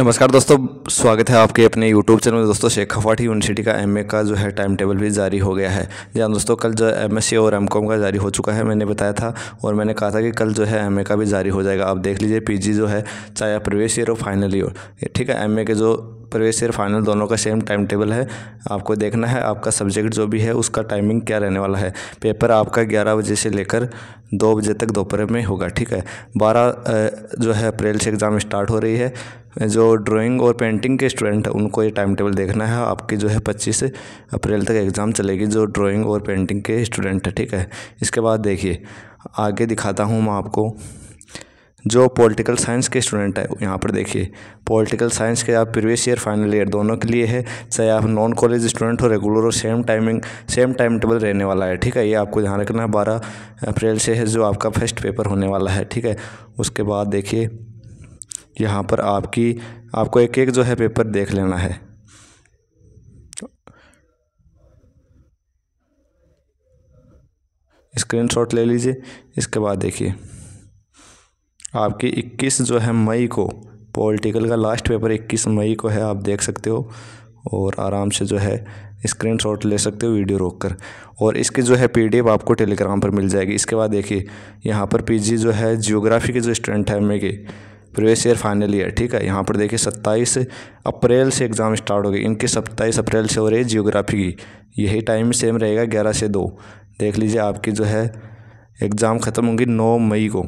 नमस्कार दोस्तों स्वागत है आपके अपने YouTube चैनल में दोस्तों शेख खफाठी यूनिवर्सिटी का एमए का जो है टाइम टेबल भी जारी हो गया है जहाँ दोस्तों कल जो एमएससी और एमकॉम का जारी हो चुका है मैंने बताया था और मैंने कहा था कि कल जो है एमए का भी जारी हो जाएगा आप देख लीजिए पीजी जो है चाहे आप प्रवेश ईयर और फाइनल ईयर ठीक है एम के जो प्रवेश ईयर फाइनल दोनों का सेम टाइम टेबल है आपको देखना है आपका सब्जेक्ट जो भी है उसका टाइमिंग क्या रहने वाला है पेपर आपका ग्यारह बजे से लेकर दो बजे तक दोपहर में होगा ठीक है बारह जो है अप्रैल से एग्ज़ाम स्टार्ट हो रही है जो ड्राइंग और पेंटिंग के स्टूडेंट हैं उनको ये टाइम टेबल देखना है आपकी जो है पच्चीस अप्रैल तक एग्ज़ाम चलेगी जो ड्राइंग और पेंटिंग के स्टूडेंट है ठीक है इसके बाद देखिए आगे दिखाता हूँ मैं आपको जो पॉलिटिकल साइंस के स्टूडेंट है यहाँ पर देखिए पॉलिटिकल साइंस के आप प्रीवियस ईयर फाइनल ईयर दोनों के लिए है चाहे आप नॉन कॉलेज स्टूडेंट हो रेगुलर हो same timing same time table रहने वाला है ठीक है ये आपको ध्यान रखना है बारह अप्रैल से है जो आपका फर्स्ट पेपर होने वाला है ठीक है उसके बाद देखिए यहाँ पर आपकी आपको एक एक जो है पेपर देख लेना है स्क्रीनशॉट ले लीजिए इसके बाद देखिए आपकी 21 जो है मई को पॉलिटिकल का लास्ट पेपर 21 मई को है आप देख सकते हो और आराम से जो है स्क्रीनशॉट ले सकते हो वीडियो रोक कर और इसकी जो है पीडीएफ आपको टेलीग्राम पर मिल जाएगी इसके बाद देखिए यहाँ पर पीजी जो है जियोग्राफी के जो स्टूडेंट हैं मेरे प्रवेश ईयर फाइनल ईयर ठीक है यहाँ पर देखिए सत्ताईस अप्रैल से एग्ज़ाम स्टार्ट हो इनके इनकी सत्ताईस अप्रैल से हो रही है जियोग्राफी की यही टाइम सेम रहेगा ग्यारह से दो देख लीजिए आपकी जो है एग्ज़ाम ख़त्म होगी नौ मई को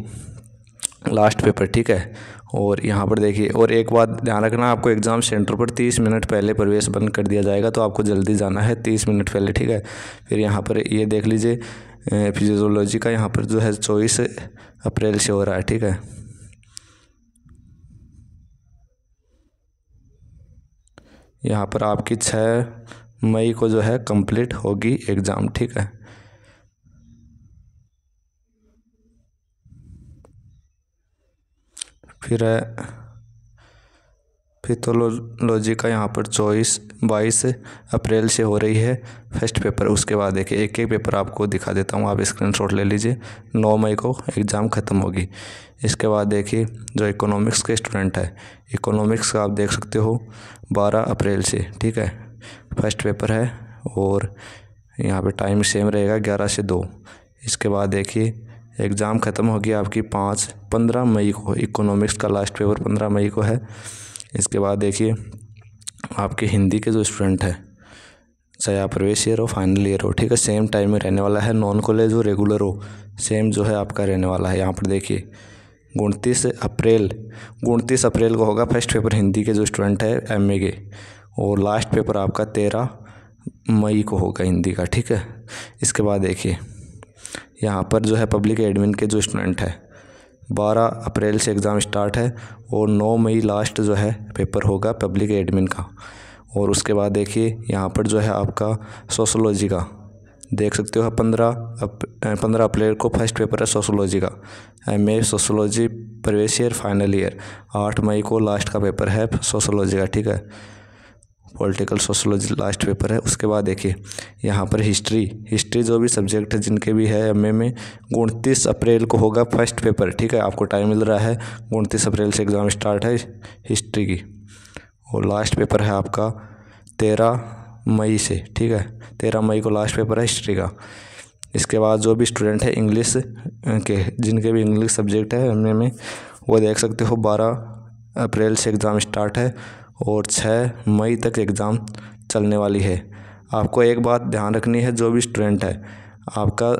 लास्ट पेपर ठीक है और यहाँ पर देखिए और एक बात ध्यान रखना आपको एग्ज़ाम सेंटर पर तीस मिनट पहले प्रवेश बंद कर दिया जाएगा तो आपको जल्दी जाना है तीस मिनट पहले ठीक है फिर यहाँ पर ये देख लीजिए फिजियोलॉजी का यहाँ पर जो है चौबीस अप्रैल से हो रहा है ठीक है यहाँ पर आपकी छः मई को जो है कंप्लीट होगी एग्ज़ाम ठीक है फिर है पिथोलोलॉजी तो का यहाँ पर चौबीस बाईस अप्रैल से हो रही है फर्स्ट पेपर उसके बाद देखिए एक एक पेपर आपको दिखा देता हूँ आप स्क्रीन ले लीजिए नौ मई को एग्ज़ाम ख़त्म होगी इसके बाद देखिए जो इकोनॉमिक्स के स्टूडेंट है इकोनॉमिक्स का आप देख सकते हो बारह अप्रैल से ठीक है फर्स्ट पेपर है और यहाँ पे टाइम सेम रहेगा ग्यारह से दो इसके बाद देखिए एग्ज़ाम ख़त्म होगी आपकी पाँच पंद्रह मई को इकोनॉमिक्स का लास्ट पेपर पंद्रह मई को है इसके बाद देखिए आपके हिंदी के जो स्टूडेंट हैं चाहे आप प्रवेश ईयर हो फाइनल ईयर हो ठीक है सेम टाइम में रहने वाला है नॉन कॉलेज हो रेगुलर हो सेम जो है आपका रहने वाला है यहाँ पर देखिए उनतीस अप्रैल उनतीस अप्रैल को होगा फर्स्ट पेपर हिंदी के जो स्टूडेंट है एम के और लास्ट पेपर आपका तेरह मई को होगा हिंदी का ठीक है इसके बाद देखिए यहाँ पर जो है पब्लिक एडमिन के जो स्टूडेंट है बारह अप्रैल से एग्ज़ाम स्टार्ट है और नौ मई लास्ट जो है पेपर होगा पब्लिक एडमिन का और उसके बाद देखिए यहाँ पर जो है आपका सोशोलॉजी का देख सकते हो पंद्रह पंद्रह अप्रैल को फर्स्ट पेपर है सोशोलॉजी का एम ए सोशोलॉजी प्रवेश ईयर फाइनल ईयर आठ मई को लास्ट का पेपर है सोशोलॉजी का ठीक है पॉलिटिकल सोशोलॉजी लास्ट पेपर है उसके बाद देखिए यहाँ पर हिस्ट्री हिस्ट्री जो भी सब्जेक्ट है जिनके भी है एम में उनतीस अप्रैल को होगा फर्स्ट पेपर ठीक है आपको टाइम मिल रहा है उनतीस अप्रैल से एग्ज़ाम स्टार्ट है हिस्ट्री की और लास्ट पेपर है आपका तेरह मई से ठीक है तेरह मई को लास्ट पेपर है हिस्ट्री का इसके बाद जो भी स्टूडेंट है इंग्लिश के जिनके भी इंग्लिश सब्जेक्ट है एम में वो देख सकते हो बारह अप्रैल से एग्ज़ाम स्टार्ट है और छः मई तक एग्ज़ाम चलने वाली है आपको एक बात ध्यान रखनी है जो भी स्टूडेंट है आपका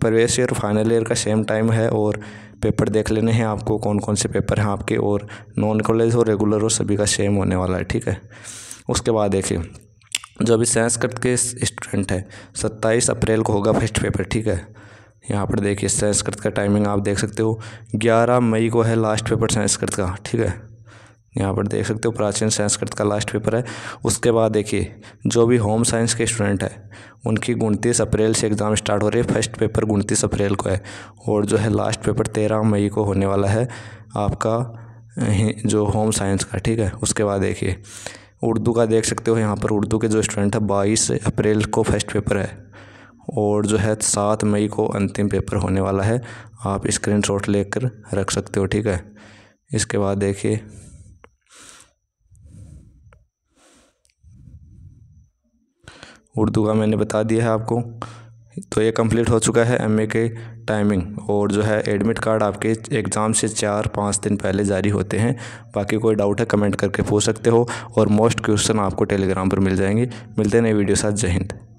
प्रवेश ईयर फाइनल ईयर का सेम टाइम है और पेपर देख लेने हैं आपको कौन कौन से पेपर हैं आपके और नॉन कॉलेज और रेगुलर और सभी का सेम होने वाला है ठीक है उसके बाद देखिए जो अभी संस्कृत के स्टूडेंट है सत्ताईस अप्रैल को होगा फर्स्ट पेपर ठीक है यहाँ पर देखिए संस्कृत का टाइमिंग आप देख सकते हो ग्यारह मई को है लास्ट पेपर संस्कृत का ठीक है यहाँ पर देख सकते हो प्राचीन संस्कृत का लास्ट पेपर है उसके बाद देखिए जो भी होम साइंस के स्टूडेंट हैं उनकी उनतीस अप्रैल से एग्ज़ाम स्टार्ट हो रही है फर्स्ट पेपर उनतीस अप्रैल को है और जो है लास्ट पेपर तेरह मई को होने वाला है आपका जो होम साइंस का ठीक है उसके बाद देखिए उर्दू का देख सकते हो यहाँ पर उर्दू के जो स्टूडेंट है बाईस अप्रैल को फर्स्ट पेपर है और जो है सात मई को अंतिम पेपर होने वाला है आप स्क्रीन शॉट लेकर रख सकते हो ठीक है इसके बाद देखिए उर्दू का मैंने बता दिया है आपको तो ये कंप्लीट हो चुका है एमए के टाइमिंग और जो है एडमिट कार्ड आपके एग्ज़ाम से चार पाँच दिन पहले जारी होते हैं बाकी कोई डाउट है कमेंट करके पूछ सकते हो और मोस्ट क्वेश्चन आपको टेलीग्राम पर मिल जाएंगे मिलते नए वीडियो साथ जय हिंद